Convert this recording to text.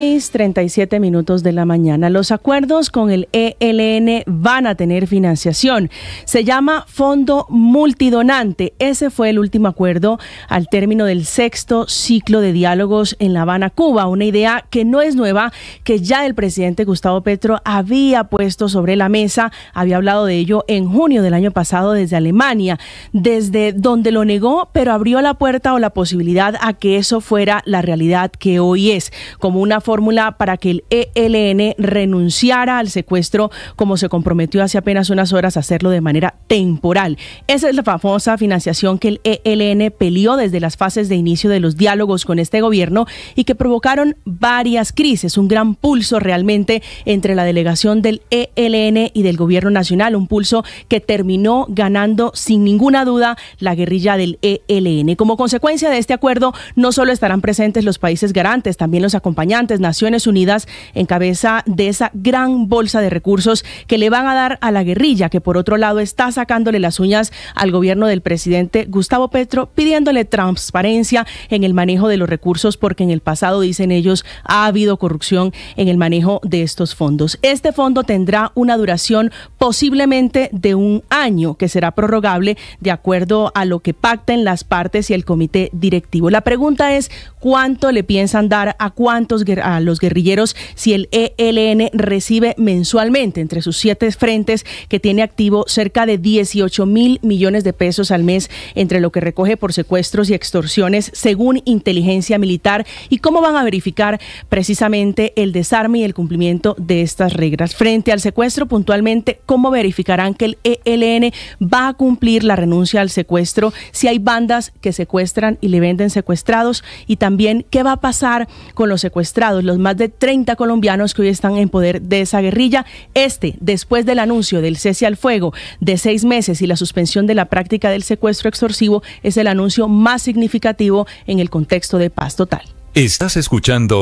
37 minutos de la mañana. Los acuerdos con el ELN van a tener financiación. Se llama Fondo Multidonante. Ese fue el último acuerdo al término del sexto ciclo de diálogos en La Habana, Cuba. Una idea que no es nueva, que ya el presidente Gustavo Petro había puesto sobre la mesa. Había hablado de ello en junio del año pasado desde Alemania, desde donde lo negó, pero abrió la puerta o la posibilidad a que eso fuera la realidad que hoy es, como una fórmula para que el ELN renunciara al secuestro como se comprometió hace apenas unas horas a hacerlo de manera temporal. Esa es la famosa financiación que el ELN peleó desde las fases de inicio de los diálogos con este gobierno y que provocaron varias crisis, un gran pulso realmente entre la delegación del ELN y del gobierno nacional, un pulso que terminó ganando sin ninguna duda la guerrilla del ELN. Como consecuencia de este acuerdo, no solo estarán presentes los países garantes, también los acompañantes Naciones, Unidas, en cabeza de esa gran bolsa de recursos que le van a dar a la guerrilla, que por otro lado está sacándole las uñas al gobierno del presidente Gustavo Petro, pidiéndole transparencia en el manejo de los recursos, porque en el pasado, dicen ellos, ha habido corrupción en el manejo de estos fondos. Este fondo tendrá una duración posiblemente de un año, que será prorrogable de acuerdo a lo que pacten las partes y el comité directivo. La pregunta es, ¿cuánto le piensan dar a cuántos a los guerrilleros si el ELN recibe mensualmente entre sus siete frentes que tiene activo cerca de 18 mil millones de pesos al mes entre lo que recoge por secuestros y extorsiones según inteligencia militar y cómo van a verificar precisamente el desarme y el cumplimiento de estas reglas. Frente al secuestro puntualmente, ¿cómo verificarán que el ELN va a cumplir la renuncia al secuestro si hay bandas que secuestran y le venden secuestrados? Y también, ¿qué va a pasar con los secuestrados? los más de 30 colombianos que hoy están en poder de esa guerrilla. Este, después del anuncio del cese al fuego de seis meses y la suspensión de la práctica del secuestro extorsivo, es el anuncio más significativo en el contexto de paz total. Estás escuchando.